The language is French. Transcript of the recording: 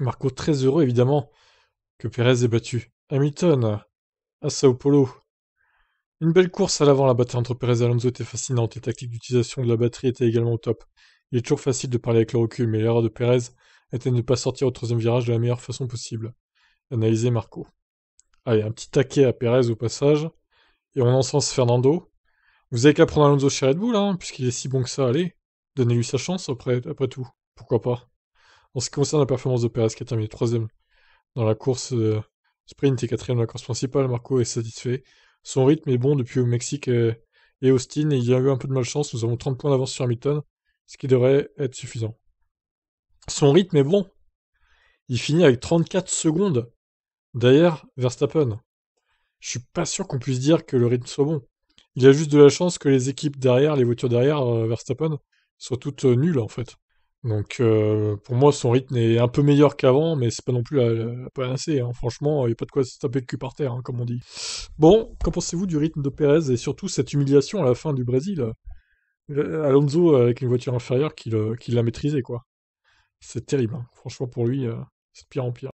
Marco très heureux évidemment que Pérez est battu. Hamilton à Sao Paulo. Une belle course à l'avant, la bataille entre Pérez et Alonso était fascinante les tactiques d'utilisation de la batterie étaient également au top. Il est toujours facile de parler avec le recul, mais l'erreur de Pérez était de ne pas sortir au troisième virage de la meilleure façon possible. Analysez Marco. Allez, un petit taquet à Pérez au passage. Et on encense Fernando. Vous avez qu'à prendre Alonso chez Red Bull, hein, puisqu'il est si bon que ça, allez. Donnez-lui sa chance après, après tout. Pourquoi pas en ce qui concerne la performance de Perez, qui a terminé troisième dans la course euh, sprint et quatrième dans la course principale, Marco est satisfait. Son rythme est bon depuis au Mexique euh, et Austin, et il y a eu un peu de malchance, nous avons 30 points d'avance sur Hamilton, ce qui devrait être suffisant. Son rythme est bon. Il finit avec 34 secondes derrière Verstappen. Je suis pas sûr qu'on puisse dire que le rythme soit bon. Il y a juste de la chance que les équipes derrière, les voitures derrière euh, Verstappen, soient toutes nulles en fait. Donc euh, pour moi, son rythme est un peu meilleur qu'avant, mais c'est pas non plus la, panacée. Hein. Franchement, il n'y a pas de quoi se taper le cul par terre, hein, comme on dit. Bon, qu'en pensez-vous du rythme de Pérez et surtout cette humiliation à la fin du Brésil euh, Alonso euh, avec une voiture inférieure qui l'a maîtrisé, quoi. C'est terrible. Hein. Franchement, pour lui, c'est pire en pire.